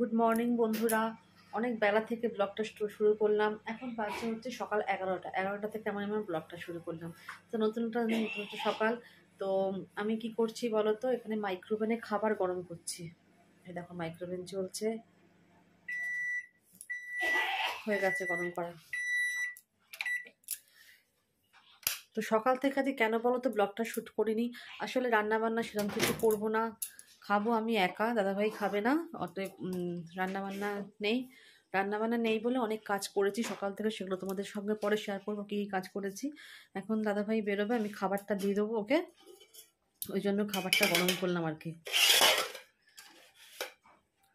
Good morning বন্ধুরা অনেক বেলা থেকে ব্লগটা শুরু করলাম এখন বাজে হচ্ছে সকাল এগারোটা এগারোটা থেকে আমি আমার ব্লগটা শুরু করলাম তো নতুনটা নতুন সকাল তো আমি কি করছি বলো তো এখানে মাইক্রোওভেনে খাবার গরম করছি এই দেখো মাইক্রোওভেন চলছে হয়ে গেছে গরম করা তো সকাল থেকে আজকে কেন বলো তো ব্লগটা শ্যুট করিনি আসলে রান্নাবান্না সেরকম কিছু করবো না খাবো আমি একা দাদাভাই খাবে না অতএব রান্নাবান্না নেই রান্নাবান্না নেই বলে অনেক কাজ করেছি সকাল থেকে সেগুলো তোমাদের সঙ্গে পরে শেয়ার করবো কী কাজ করেছি এখন দাদাভাই বেরোবে আমি খাবারটা দিয়ে দেবো ওকে ওই জন্য খাবারটা গরম করলাম আর কি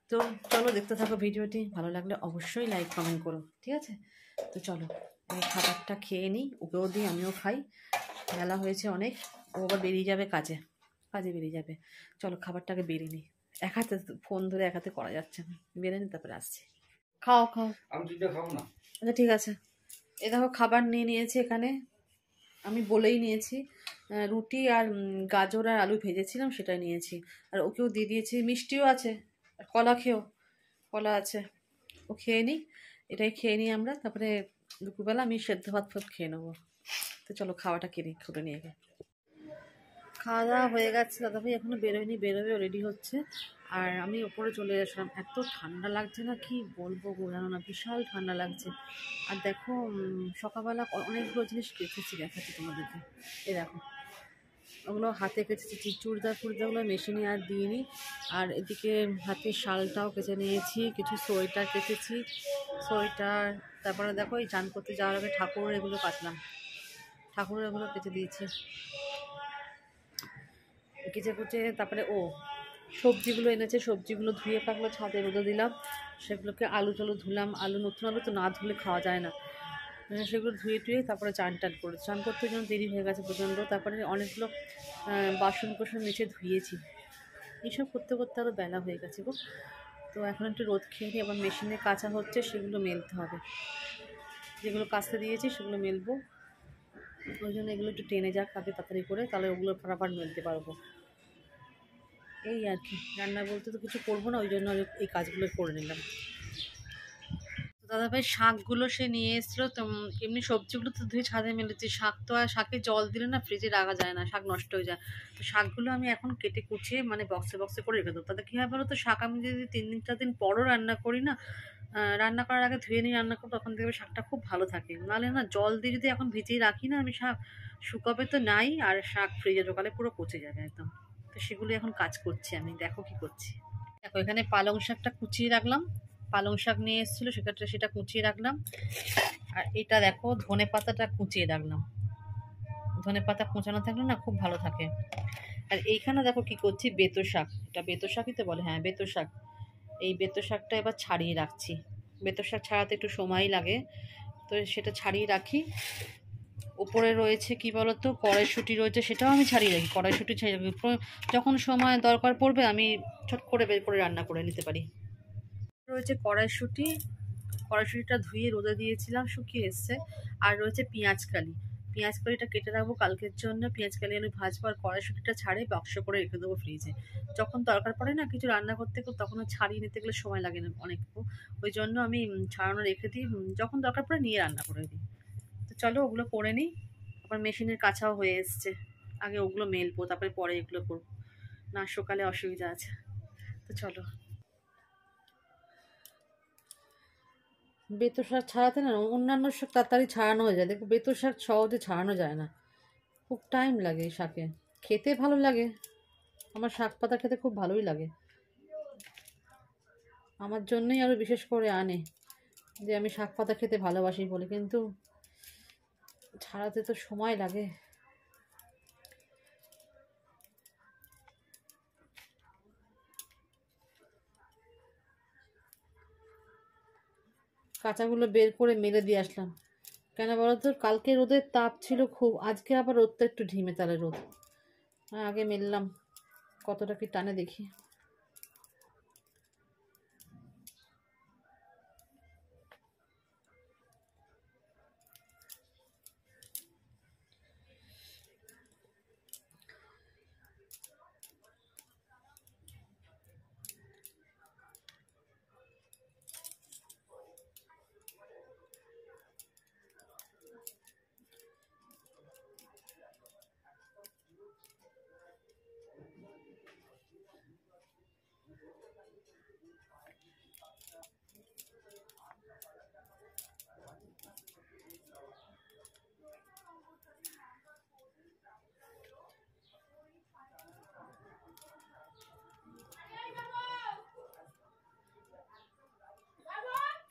তো চলো দেখতে থাকো ভিডিওটি ভালো লাগলে অবশ্যই লাইক কমেন্ট করো ঠিক আছে তো চলো আমি খাবারটা খেয়ে নিই ওকেও দিই আমিও খাই মেলা হয়েছে অনেক ও আবার বেরিয়ে যাবে কাজে কাজে বেরিয়ে যাবে চলো খাবারটাকে বেরিয়ে নিই এক হাতে ফোন ধরে এক হাতে করা যাচ্ছে না বেরিয়ে নিই তারপরে আসছি খাও খাও আচ্ছা ঠিক আছে এ দেখো খাবার নিয়ে নিয়েছি এখানে আমি বলেই নিয়েছি রুটি আর গাজর আর আলু ভেজেছিলাম সেটা নিয়েছি আর ওকেও দিয়ে দিয়েছি মিষ্টিও আছে কলা খেয়েও কলা আছে ও খেয়ে নিই এটাই খেয়ে নিই আমরা তারপরে দুপুরবেলা আমি সেদ্ধ ভাত ফাত খেয়ে নেবো তো চলো খাওয়াটা কিনি খুলে নিয়ে গেল খাওয়া দাওয়া হয়ে গেছে দাদাভাই এখনও বেরোয়নি বেরোবে রেডি হচ্ছে আর আমি ওপরে চলে আসলাম এত ঠান্ডা লাগছে না কি বলবো বোঝানো না বিশাল ঠান্ডা লাগছে আর দেখো সকালবেলা অনেকগুলো জিনিস কেটেছি দেখাচ্ছি তোমাদেরকে এ দেখো ওগুলো হাতে কেটেছি চুড়দার ফুড়দারগুলো মেশিনে আর দিইনি আর এদিকে হাতে শালটাও কেচে নিয়েছি কিছু সোয়েটার কেচেছি সোয়েটার তারপরে দেখো এই চান করতে যাওয়ার আগে ঠাকুরের এগুলো কাটলাম ঠাকুরের এগুলো কেচে দিয়েছি কেচে কুচে তারপরে ও সবজিগুলো এনেছে সবজিগুলো ধুয়ে পাকলো ছাদে রোদে দিলাম সেগুলোকে আলু টালু ধুলাম আলু নতুন আলু তো না ধুলে খাওয়া যায় না হ্যাঁ, সেগুলো ধুয়ে টুয়ে তারপরে চান টান করে চান করতে যেন দেরি হয়ে গেছে প্রচণ্ড তারপরে অনেকগুলো বাসন কোসন নিচে ধুয়েছি এইসব করতে করতে আরও বেলা হয়ে গেছে গো তো এখন একটু রোদ খেয়ে নিই আবার মেশিনে কাঁচা হচ্ছে সেগুলো মেলতে হবে যেগুলো কাচতে দিয়েছি সেগুলো মেলবো ওই জন্য এগুলো একটু টেনে যাক আগে তাড়াতাড়ি করে তাহলে ওগুলো ফটাফট মেলতে পারবো এই আর কি রান্না বলতে তো কিছু করবো না ওই জন্য আমি এই কাজগুলো করে নিলাম দাদা ভাই শাকগুলো সে নিয়ে এসছিলো তো এমনি সবজিগুলো তো ধুয়ে ছাদে মেলেছি শাক তো আর শাকে জল দিলে না ফ্রিজে রাখা যায় না শাক নষ্ট হয়ে যায় তো শাকগুলো আমি এখন কেটে কুচিয়ে মানে বক্সে বক্সে করে রেখে দেবো তাতে কী হয় বলো তো শাক আমি যদি তিন দিন চার দিন পরও রান্না করি না রান্না করার আগে ধুয়ে নিয়ে রান্না করবো তখন দেখবে শাকটা খুব ভালো থাকে নাহলে না জল দিয়ে যদি এখন ভিজিয়ে রাখি না আমি শাক শুকাবে তো নাই আর শাক ফ্রিজে ঢোকালে পুরো পচে যাবে একদম তো সেগুলো এখন কাজ করছি আমি দেখো কি করছি দেখো এখানে পালং শাকটা কুচিয়ে রাখলাম পালং শাক নিয়ে এসেছিলো সেক্ষেত্রে সেটা কুচিয়ে রাখলাম আর এটা দেখো ধনে পাতাটা কুচিয়ে রাখলাম ধনে পাতা কুচানো থাকলে না খুব ভালো থাকে আর এইখানে দেখো কি করছি বেতো শাক এটা বেতো শাকই তো বলে হ্যাঁ বেতো শাক এই বেতো শাকটা এবার ছাড়িয়ে রাখছি বেতো শাক ছাড়াতে একটু সময় লাগে তো সেটা ছাড়িয়ে রাখি ওপরে রয়েছে কি বলতো কড়াইশুঁটি রয়েছে সেটাও আমি ছাড়িয়ে রাখি কড়াইশুঁটি ছাড়িয়ে রাখি যখন সময় দরকার পড়বে আমি ছট করে বের করে রান্না করে নিতে পারি রয়েছে কড়াইশুঁটি কড়াইশুঁটিটা ধুয়ে রোদে দিয়েছিলাম শুকিয়ে এসছে আর রয়েছে পেঁয়াজকালি পেঁয়াজ কালিটা কেটে রাখবো কালকের জন্য পেঁয়াজ কালি আলু ভাজবার কড়াইশুঁটিটা ছাড়ে বাক্স করে রেখে দেবো ফ্রিজে যখন দরকার পড়ে না কিছু রান্না করতে তখন ছাড়িয়ে নিতে গেলে সময় লাগে না অনেক ওই জন্য আমি ছাড়ানো রেখে দিই যখন দরকার পড়ে নিয়ে রান্না করে দিই চলো ওগুলো পরে নিই আবার মেশিনের কাছাও হয়ে এসছে আগে ওগুলো মেলবো তারপরে পরে এগুলো করবো না সকালে অসুবিধা আছে তো চলো বেতর শাক ছাড়াতে না অন্যান্য শাক তাড়াতাড়ি ছাড়ানো হয়ে যায় দেখো বেতর শাক সহজে ছাড়ানো যায় না খুব টাইম লাগে এই শাকে খেতে ভালো লাগে আমার শাক পাতা খেতে খুব ভালোই লাগে আমার জন্যই আরও বিশেষ করে আনে যে আমি শাক পাতা খেতে ভালোবাসি বলে কিন্তু ছাড়াতে তো সময় লাগে কাঁচাগুলো বের করে মেলে দিয়ে আসলাম কেন বলো তো কালকে রোদের তাপ ছিল খুব আজকে আবার রোদটা একটু ঢিমে তালে রোদ আগে মেললাম কতটা কি টানে দেখি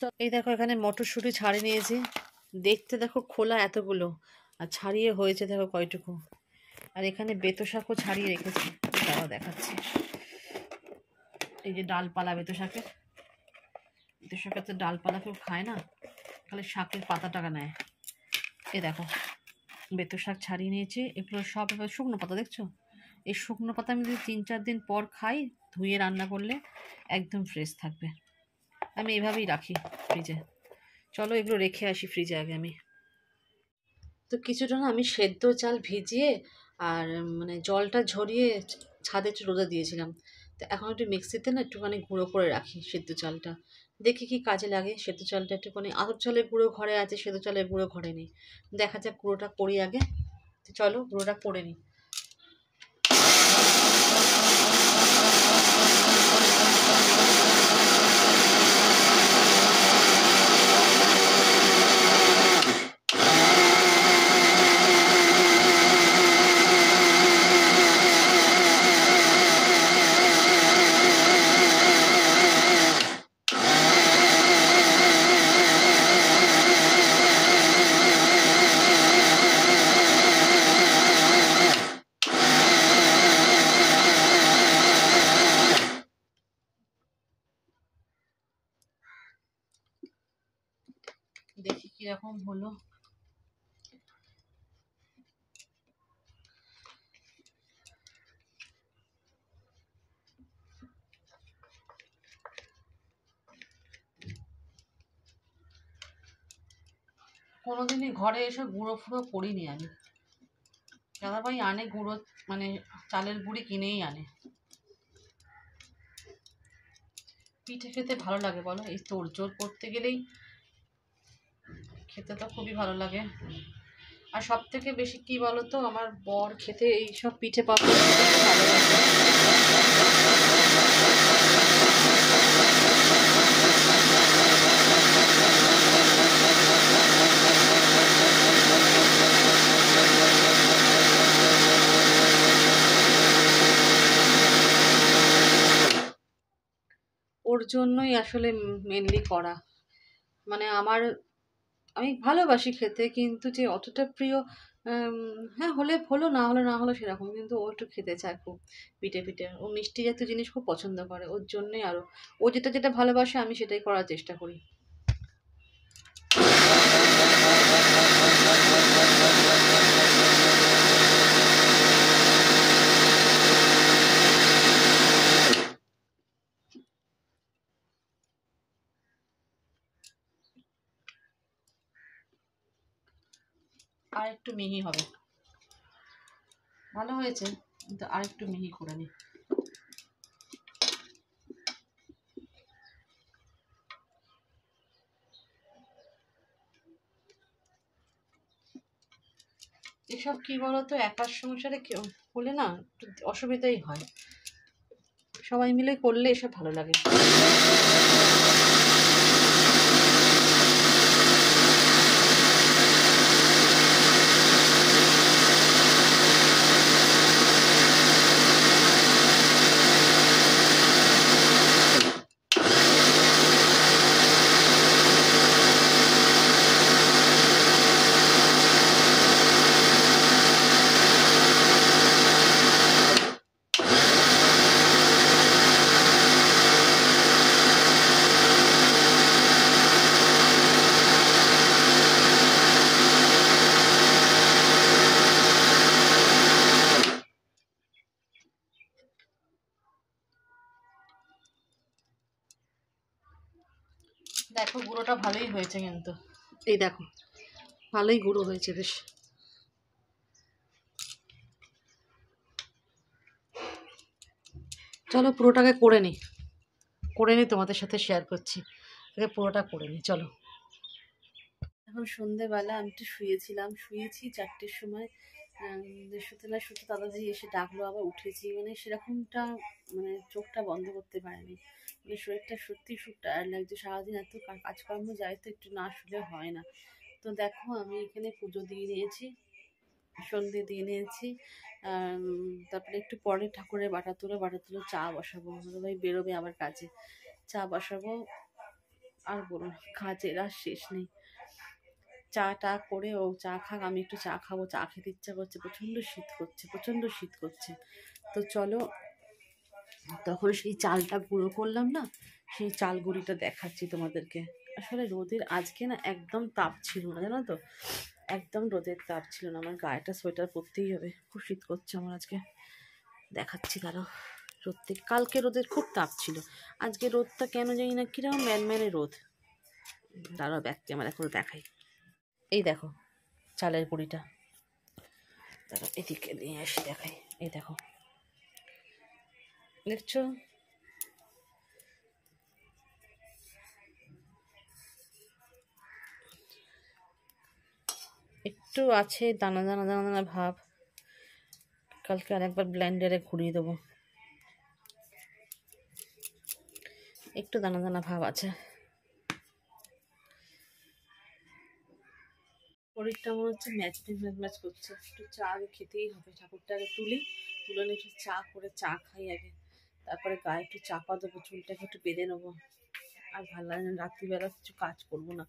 তো এই দেখো এখানে মটরশুঁটি ছাড়ে নিয়েছি দেখতে দেখো খোলা এতগুলো আর ছাড়িয়ে হয়েছে দেখো কয়টুকু আর এখানে বেতশাকও শাকও ছাড়িয়ে রেখেছি তারা দেখাচ্ছি এই যে ডালপালা বেতো শাকের শাকের তো ডালপালা কেউ খায় না খালি শাকের পাতা টাকা নেয় এ দেখো বেতশাক শাক ছাড়িয়ে নিয়েছি এগুলো সব শুকনো পাতা দেখছো এই শুকনো পাতা আমি যদি তিন চার দিন পর খাই ধুয়ে রান্না করলে একদম ফ্রেশ থাকবে আমি এভাবেই রাখি ফ্রিজে চলো এগুলো রেখে আসি ফ্রিজে আগে আমি তো কিছুটা না আমি সেদ্ধ চাল ভিজিয়ে আর মানে জলটা ঝরিয়ে ছাদে একটু রোদে দিয়েছিলাম তো এখন একটু মিক্সিতে না একটুখানি গুঁড়ো করে রাখি সেদ্ধ চালটা দেখি কি কাজে লাগে সেদ্ধ চালটা একটুখানি আতপ চালের গুঁড়ো ঘরে আছে সেদ্ধ চালের গুঁড়ো ঘরে নেই দেখা যাক গুঁড়োটা করি আগে চলো গুঁড়োটা করে নিই কোনোদিনই ঘরে এসে গুঁড়ো ফুড়ো করিনি আমি দাদাভাই আনে গুঁড়ো মানে চালের গুঁড়ি কিনেই আনে পিঠে খেতে ভালো লাগে বলো এই তোড়জোড় করতে গেলেই খেতে তো খুবই ভালো লাগে আর সব থেকে বেশি কি বলো তো আমার বর খেতে এই সব পিঠে পাবো ভালো লাগে জন্যই আসলে মেনলি করা মানে আমার আমি ভালোবাসি খেতে কিন্তু যে অতটা প্রিয় হ্যাঁ হলে হলো না হলে না হলো সেরকম কিন্তু ও একটু খেতে চায় খুব পিঠে পিঠে ও মিষ্টি জাতীয় জিনিস খুব পছন্দ করে ওর জন্যই আরও ও যেটা যেটা ভালোবাসে আমি সেটাই করার চেষ্টা করি আর একটু মিহি হবে ভালো হয়েছে কিন্তু আর একটু মিহি করে নি এসব কি বলতো একার সংসারে কেউ হলে না একটু অসুবিধাই হয় সবাই মিলে করলে এসব ভালো লাগে দেখো গুঁড়োটা ভালোই হয়েছে কিন্তু এই দেখো ভালোই গুঁড়ো হয়েছে বেশ চলো পুরোটাকে করে নিই করে নিই তোমাদের সাথে শেয়ার করছি আগে পুরোটা করে নিই চলো এখন সন্ধেবেলা আমি একটু শুয়েছিলাম শুয়েছি চারটের সময় সুতলা সুতো শুতে দাদাজি এসে ডাকলো আবার উঠেছি মানে সেরকমটা মানে চোখটা বন্ধ করতে পারেনি মানে শরীরটা সত্যি খুব টায়ার্ড লাগছে সারাদিন এত কাজকর্ম যায় তো একটু না শুলে হয় না তো দেখো আমি এখানে পুজো দিয়ে নিয়েছি সন্ধে দিয়ে নিয়েছি তারপরে একটু পরে ঠাকুরের বাটা তুলে বাটা তুলে চা বসাবো ভাই বেরোবে আমার কাজে চা বসাবো আর বলুন কাজের আর শেষ নেই চা টা করে ও চা খাক আমি একটু চা খাবো চা খেতে ইচ্ছা করছে প্রচণ্ড শীত করছে প্রচণ্ড শীত করছে তো চলো তখন সেই চালটা গুঁড়ো করলাম না সেই চাল গুঁড়িটা দেখাচ্ছি তোমাদেরকে আসলে রোদের আজকে না একদম তাপ ছিল না জানো তো একদম রোদের তাপ ছিল না আমার গায়েটা সোয়েটার পরতেই হবে খুব শীত করছে আমার আজকে দেখাচ্ছি তারও প্রত্যেক কালকে রোদের খুব তাপ ছিল আজকে রোদটা কেন জানি না কীরকম ম্যানম্যানে রোদ দাঁড়াও ব্যক্তি আমার এখন দেখাই এই দেখো চালের গুঁড়িটা দাঁড়াও এদিকে নিয়ে আসি দেখাই এই দেখো দেখছো একটু আছে দানা দানা দানা দানা ভাব কালকে আরেকবার ব্ল্যান্ডারে ঘুরিয়ে দেবো একটু দানা দানা ভাব আছে শরীরটা মনে হচ্ছে ম্যাচ ম্যাচ ম্যাচ করছে একটু চা আগে খেতেই হবে ঠাকুরটা আগে তুলি তুলে নিয়ে চা করে চা খাই আগে তারপরে গায়ে একটু চাপা দেবো চুলটাকে একটু বেঁধে নেবো আর ভালো লাগে না রাত্রিবেলা কিছু কাজ করবো না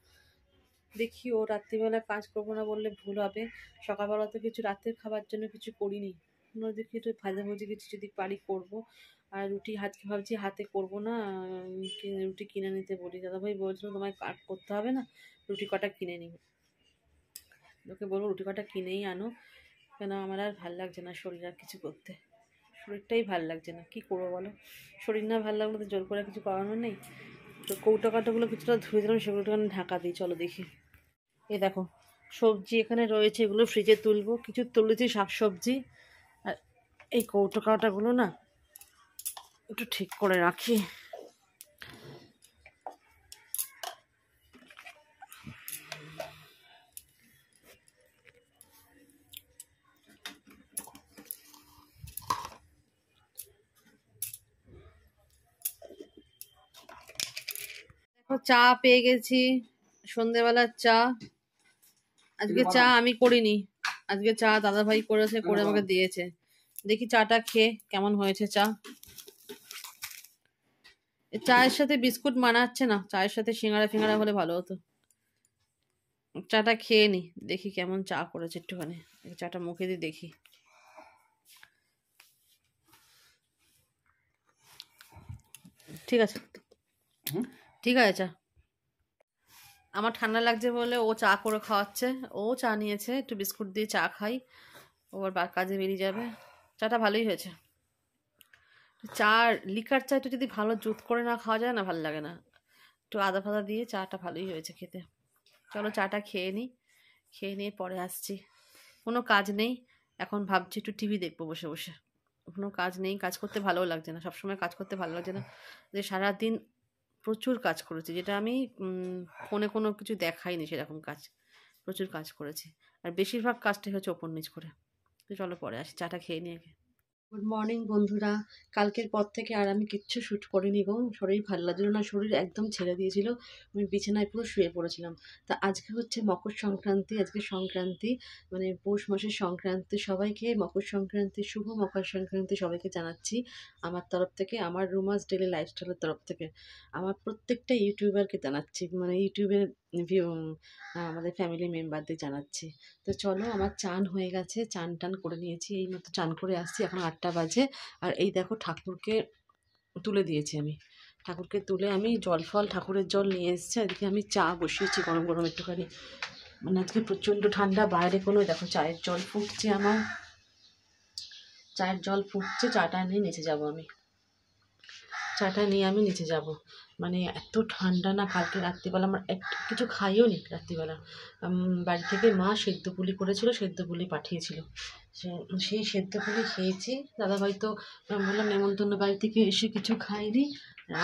দেখি ও রাত্রিবেলা কাজ করবো না বললে ভুল হবে সকালবেলা তো কিছু রাতের খাবার জন্য কিছু করিনি দেখি একটু ভাজাভুজি কিছু যদি পারি করবো আর রুটি হাতকে ভাবছি হাতে করব না রুটি কিনে নিতে বলি দাদাভাই বলছিল তোমায় কাট করতে হবে না রুটি কটা কিনে নিব ওকে বলবো রুটি কটা কিনেই আনো কেন আমার আর ভাল লাগছে না শরীর আর কিছু করতে শরীরটাই ভাল লাগছে না কি করবো বলো শরীর না ভালো লাগলো তো জোর করে কিছু করানো নেই তো কৌটা কাটাগুলো কিছুটা ধুয়ে দিলাম সেগুলোটাকে ঢাকা দিই চলো দেখি এ দেখো সবজি এখানে রয়েছে এগুলো ফ্রিজে তুলবো কিছু তুলেছি শাকসবজি আর এই কৌটো কাটাগুলো না একটু ঠিক করে রাখি চা পেয়ে গেছি সন্ধেবেলার চা আজকে চা আমি করিনি আজকে চা দাদা ভাই করেছে করে আমাকে দিয়েছে দেখি চাটা খেয়ে কেমন হয়েছে চা চায়ের সাথে বিস্কুট মানাচ্ছে না চায়ের সাথে সিঙ্গারা ফিঙ্গারা হলে ভালো হতো চাটা খেয়ে নি দেখি কেমন চা করেছে একটুখানি চাটা মুখে দিয়ে দেখি ঠিক আছে ঠিক আছে চা আমার ঠান্ডা লাগছে বলে ও চা করে খাওয়াচ্ছে ও চা নিয়েছে একটু বিস্কুট দিয়ে চা খাই ওর বা কাজে বেরিয়ে যাবে চাটা ভালোই হয়েছে চা লিকার চা একটু যদি ভালো জুত করে না খাওয়া যায় না ভালো লাগে না একটু আদা ফাদা দিয়ে চাটা ভালোই হয়েছে খেতে চলো চাটা খেয়ে নিই খেয়ে নিয়ে পরে আসছি কোনো কাজ নেই এখন ভাবছি একটু টিভি দেখবো বসে বসে কোনো কাজ নেই কাজ করতে ভালোও লাগছে না সবসময় কাজ করতে ভালো লাগছে না যে সারাদিন প্রচুর কাজ করেছে যেটা আমি হ্যাঁ। ফোনে কোনো কিছু দেখাইনি সেরকম কাজ প্রচুর কাজ করেছে আর বেশিরভাগ কাজটাই হচ্ছে ওপর নিচ করে তো চলো পরে আসি চাটা খেয়ে নিয়ে গুড মর্নিং বন্ধুরা কালকের পর থেকে আর আমি কিচ্ছু শ্যুট করিনি এবং শরীর ভালো লাগছিল না শরীর একদম ছেড়ে দিয়েছিল আমি বিছানায় পুরো শুয়ে পড়েছিলাম তা আজকে হচ্ছে মকর সংক্রান্তি আজকে সংক্রান্তি মানে পৌষ মাসের সংক্রান্তি সবাইকে মকর সংক্রান্তি শুভ মকর সংক্রান্তি সবাইকে জানাচ্ছি আমার তরফ থেকে আমার রুমাস ডেলি লাইফস্টাইলের তরফ থেকে আমার প্রত্যেকটা ইউটিউবারকে জানাচ্ছি মানে ইউটিউবের ভিউ আমাদের ফ্যামিলি মেম্বারদের জানাচ্ছি তো চলো আমার চান হয়ে গেছে চান টান করে নিয়েছি এই মতো চান করে আসছি এখন আটটা আটটা বাজে আর এই দেখো ঠাকুরকে তুলে দিয়েছি আমি ঠাকুরকে তুলে আমি জল ফল ঠাকুরের জল নিয়ে এসেছি এদিকে আমি চা বসিয়েছি গরম গরম একটুখানি মানে আজকে প্রচণ্ড ঠান্ডা বাইরে কোনো দেখো চায়ের জল ফুটছে আমার চায়ের জল ফুটছে চাটা নিয়ে নিচে যাব আমি চাটা নিয়ে আমি নিচে যাব মানে এত ঠান্ডা না কালকে রাত্রিবেলা আমার এক কিছু খাইও নি রাত্রিবেলা বাড়ি থেকে মা সেদ্ধ পুলি করেছিল সেদ্ধ পুলি পাঠিয়েছিল সেই সেদ্ধ পুলি খেয়েছি দাদাভাই তো বললাম নেমন্তন্ন বাড়ি থেকে এসে কিছু খাইনি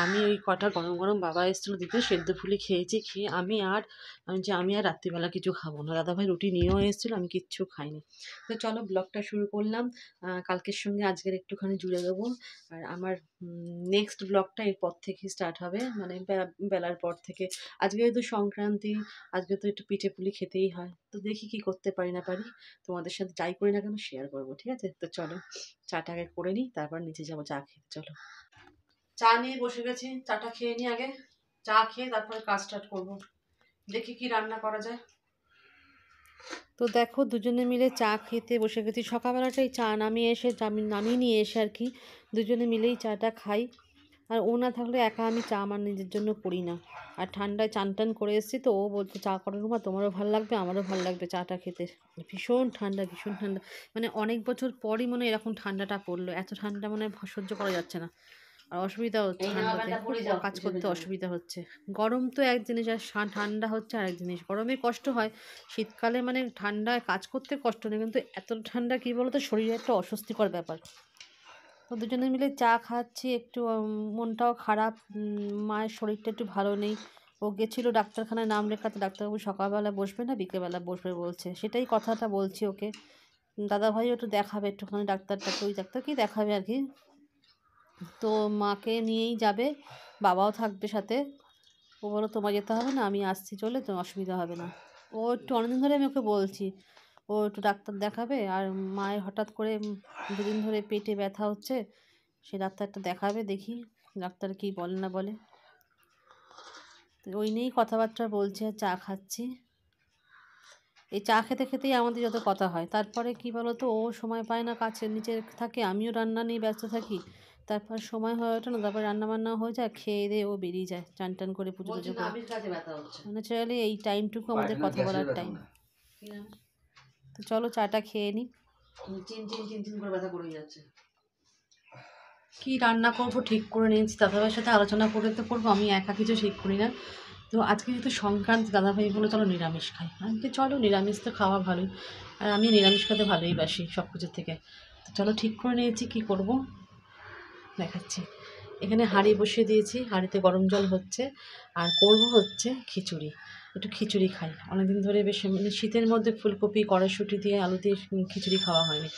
আমি ওই কটা গরম গরম বাবা এসেছিলো দিতে সেদ্ধ ফুলি খেয়েছি খেয়ে আমি আর আমি যে আমি আর রাত্রিবেলা কিছু খাবো না দাদাভাই রুটি নিয়েও এসেছিলো আমি কিচ্ছু খাইনি তো চলো ব্লগটা শুরু করলাম কালকের সঙ্গে আজকের একটুখানি জুড়ে দেবো আর আমার নেক্সট ব্লগটা এরপর থেকে স্টার্ট হবে মানে বেলার পর থেকে আজকে হয়তো সংক্রান্তি আজকে তো একটু পিঠে পুলি খেতেই হয় তো দেখি কি করতে পারি না পারি তোমাদের সাথে যাই করি না কেন শেয়ার করবো ঠিক আছে তো চলো চাটাকে করে নিই তারপর নিচে যাবো চা খেতে চলো চা নিয়ে বসে গেছি চাটা খেয়ে নিই আগে চা খেয়ে তারপরে কাজ স্টার্ট করবো দেখি কি রান্না করা যায় তো দেখো দুজনে মিলে চা খেতে বসে গেছি সকালবেলাটাই চা নামিয়ে এসে নামিয়ে নিয়ে এসে আর কি দুজনে মিলেই চাটা খাই আর ও না থাকলে একা আমি চা আমার নিজের জন্য করি না আর ঠান্ডায় চান টান করে এসেছি তো ও বলতে চা করার রুমা তোমারও ভালো লাগবে আমারও ভালো লাগবে চাটা খেতে ভীষণ ঠান্ডা ভীষণ ঠান্ডা মানে অনেক বছর পরই মনে এরকম ঠান্ডাটা পড়লো এত ঠান্ডা মানে সহ্য করা যাচ্ছে না আর অসুবিধা হচ্ছে কাজ করতে অসুবিধা হচ্ছে গরম তো এক জিনিস আর ঠান্ডা হচ্ছে আর এক জিনিস গরমে কষ্ট হয় শীতকালে মানে ঠান্ডায় কাজ করতে কষ্ট নেই কিন্তু এত ঠান্ডা কী বলতো শরীরে একটা অস্বস্তিকর ব্যাপার তো দুজনে মিলে চা খাচ্ছি একটু মনটাও খারাপ মায়ের শরীরটা একটু ভালো নেই ও গেছিলো ডাক্তারখানায় নাম লেখাতে ডাক্তারবাবু সকালবেলা বসবে না বিকেলবেলা বসবে বলছে সেটাই কথাটা বলছি ওকে দাদাভাইও একটু দেখাবে একটুখানি ডাক্তারটাকে ওই ডাক্তারকেই দেখাবে আর কি তো মাকে নিয়েই যাবে বাবাও থাকবে সাথে ও বলো তোমার যেতে হবে না আমি আসছি চলে তো অসুবিধা হবে না ও একটু অনেকদিন ধরে আমি ওকে বলছি ও একটু ডাক্তার দেখাবে আর মায়ের হঠাৎ করে দুদিন ধরে পেটে ব্যথা হচ্ছে সে ডাক্তারটা দেখাবে দেখি ডাক্তার কি বলে না বলে ওই নিয়েই কথাবার্তা বলছে চা খাচ্ছি এই চা খেতে খেতেই আমাদের যত কথা হয় তারপরে কি বলো তো ও সময় পায় না কাছে নিচে থাকে আমিও রান্না নিয়ে ব্যস্ত থাকি তারপর সময় হয়ে ওঠে না তারপর বান্না হয়ে যায় খেয়ে দিয়ে ও বেরিয়ে যায় চান টান করে পুজো টুজো করে মানে চলে এই টাইমটুকু আমাদের কথা বলার টাইম তো চলো চাটা খেয়ে নিই কি কী রান্না করব ঠিক করে নিয়েছি দাদাভাইয়ের সাথে আলোচনা করে তো করবো আমি একা কিছু ঠিক করি না তো আজকে যেহেতু সংক্রান্ত দাদাভাই বলে চলো নিরামিষ খাই আমি চলো নিরামিষ তো খাওয়া ভালোই আর আমি নিরামিষ খেতে ভালোই বাসি সব কিছুর থেকে তো চলো ঠিক করে নিয়েছি কী করবো দেখাচ্ছি এখানে হাঁড়ি বসিয়ে দিয়েছি হাঁড়িতে গরম জল হচ্ছে আর করবো হচ্ছে খিচুড়ি একটু খিচুড়ি খাই অনেকদিন ধরে বেশ মানে শীতের মধ্যে ফুলকপি কড়াইশুটি দিয়ে আলু দিয়ে খিচুড়ি খাওয়া হয়নি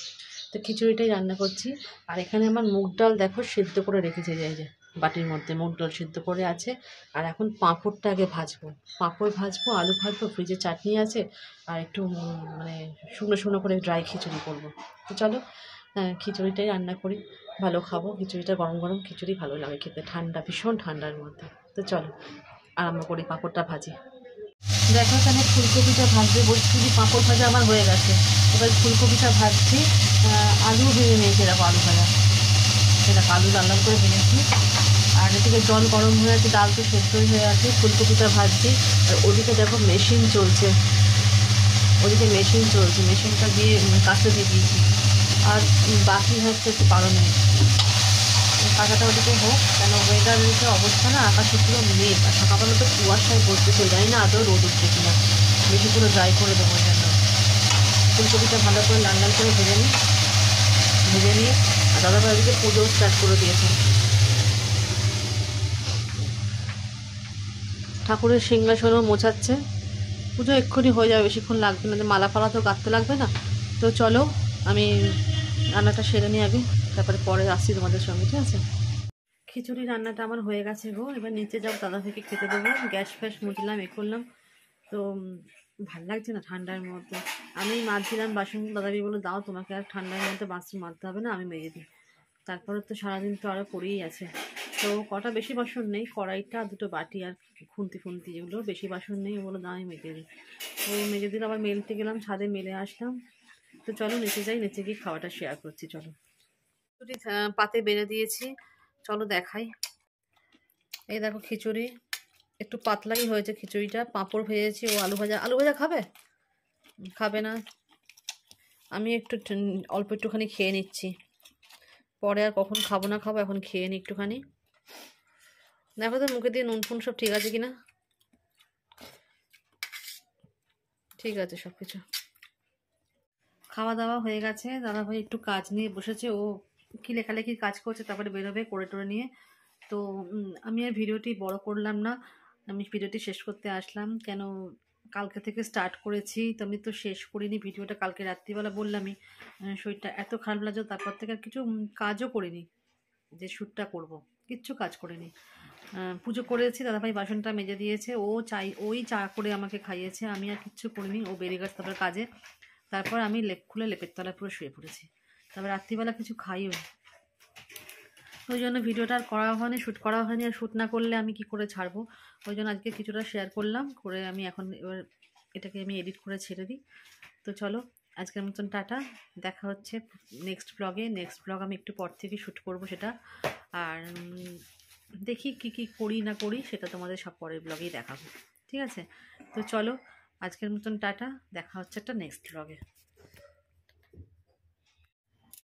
তো খিচুড়িটাই রান্না করছি আর এখানে আমার মুগ ডাল দেখো সেদ্ধ করে রেখেছে যাই যে বাটির মধ্যে মুগ ডাল সেদ্ধ করে আছে আর এখন পাঁপড়টা আগে ভাজবো পাঁপড় ভাজবো আলু ভাজবো ফ্রিজে চাটনি আছে আর একটু মানে শুকনো শুকনো করে ড্রাই খিচুড়ি করবো তো চলো হ্যাঁ, খিচুড়িটাই রান্না করি ভালো খাবো খিচুড়িটা গরম গরম খিচুড়ি ভালো লাগে খেতে ঠান্ডা ভীষণ ঠান্ডার মধ্যে তো চলো আরম্ভ করি পাঁপড়টা ভাজি দেখো এখানে ফুলকপিটা ভাজবে বলছি পাঁপড় ভাজা আমার হয়ে গেছে এবার ফুলকপিটা ভাজছি আলু ভেজে নিয়েছি এরকম আলু ভাজা সেটা আলু লাল করে ভেঙেছি আর এদিকে জল গরম হয়ে আছে ডাল তো সেদ্ধ হয়ে আছে ফুলকপিটা ভাজছি আর ওদিকে দেখো মেশিন চলছে ওদিকে মেশিন চলছে মেশিনটা দিয়ে মানে কাটতে দিয়ে দিয়েছি আর বাকি হচ্ছে একটু নেই কাটাটা ওদিকে হোক কেন ওয়েদার নিচে অবস্থা না আকাশে পুরো মেঘ আর সকালবেলা তো কুয়াশায় বসতেছে যাই না আদৌ রোদ উঠছে কিনা বেশি পুরো ড্রাই করে দেবো কেন ফুলকপিটা ভালো করে লাল লাল করে ভেজে নিই ভেজে নিয়ে আর দাদাভাই ওদিকে পুজো স্টার্ট করে দিয়েছে ঠাকুরের সিংহাসনও মোছাচ্ছে পুজো এক্ষুনি হয়ে যাবে বেশিক্ষণ লাগবে না মালা ফালা তো গাঁথতে লাগবে না তো চলো আমি রান্নাটা সেরে নিয়ে আগে তারপরে পরে আসছি তোমাদের সঙ্গে ঠিক আছে খিচুড়ি রান্নাটা আমার হয়ে গেছে গো এবার নিচে যাও দাদা থেকে খেতে দেবো গ্যাস ফ্যাস মুছলাম এ করলাম তো ভাল লাগছে না ঠান্ডার মধ্যে আমি মারছিলাম বাসন দাদাবি বলে দাও তোমাকে আর ঠান্ডার মধ্যে বাসন মারতে হবে না আমি মেরে দিই তারপরে তো সারাদিন তো আরও পড়েই আছে তো কটা বেশি বাসন নেই কড়াইটা দুটো বাটি আর খুন্তি ফুন্তি যেগুলো বেশি বাসন নেই ওগুলো দাঁড়িয়ে মেজে দিই তো মেজে দিলে আবার মেলতে গেলাম ছাদে মেলে আসলাম তো চলো নিচে যাই নিচে গিয়ে খাওয়াটা শেয়ার করছি চলো খিচুড়ি পাতে বেড়ে দিয়েছি চলো দেখাই এই দেখো খিচুড়ি একটু পাতলাই হয়েছে খিচুড়িটা পাঁপড় ভেজেছি ও আলু ভাজা আলু ভাজা খাবে খাবে না আমি একটু অল্প একটুখানি খেয়ে নিচ্ছি পরে আর কখন খাবো না খাবো এখন খেয়ে নিই একটুখানি দেখো তো মুখে দিয়ে নুন ফুন সব ঠিক আছে কিনা ঠিক আছে সব কিছু খাওয়া দাওয়া হয়ে গেছে দাদা ভাই একটু কাজ নিয়ে বসেছে ও কি লেখালেখি কাজ করছে তারপরে বেরোবে করে টোরে নিয়ে তো আমি আর ভিডিওটি বড় করলাম না আমি ভিডিওটি শেষ করতে আসলাম কেন কালকে থেকে স্টার্ট করেছি তো আমি তো শেষ করিনি ভিডিওটা কালকে রাত্রিবেলা বললামই শরীরটা এত খারাপ লাগছে তারপর থেকে আর কিছু কাজও করিনি যে শ্যুটটা করব কিচ্ছু কাজ করিনি হ্যাঁ, পুজো করেছি দাদাভাই বাসনটা মেজে দিয়েছে ও চাই ওই চা করে আমাকে খাইয়েছে আমি আর কিচ্ছু করিনি ও বেরিয়ে গেছে তারপর কাজে তারপর আমি লেপ খুলে লেপের তলায় পুরো শুয়ে পড়েছি তারপর রাত্রিবেলা কিছু খাইও ওই জন্য ভিডিওটা আর করা হয়নি শ্যুট করা হয়নি আর শ্যুট না করলে আমি কি করে ছাড়বো ওই জন্য আজকে কিছুটা শেয়ার করলাম করে আমি এখন এবার এটাকে আমি এডিট করে ছেড়ে দিই তো চলো আজকের মতন টাটা দেখা হচ্ছে নেক্সট ব্লগে নেক্সট ব্লগ আমি একটু পর থেকে শ্যুট করবো সেটা আর দেখি কি কি করি না করি সেটা তোমাদের সব পরের ব্লগেই দেখাবো ঠিক আছে তো চলো আজকের মতন টাটা দেখা হচ্ছে একটা নেক্সট ব্লগে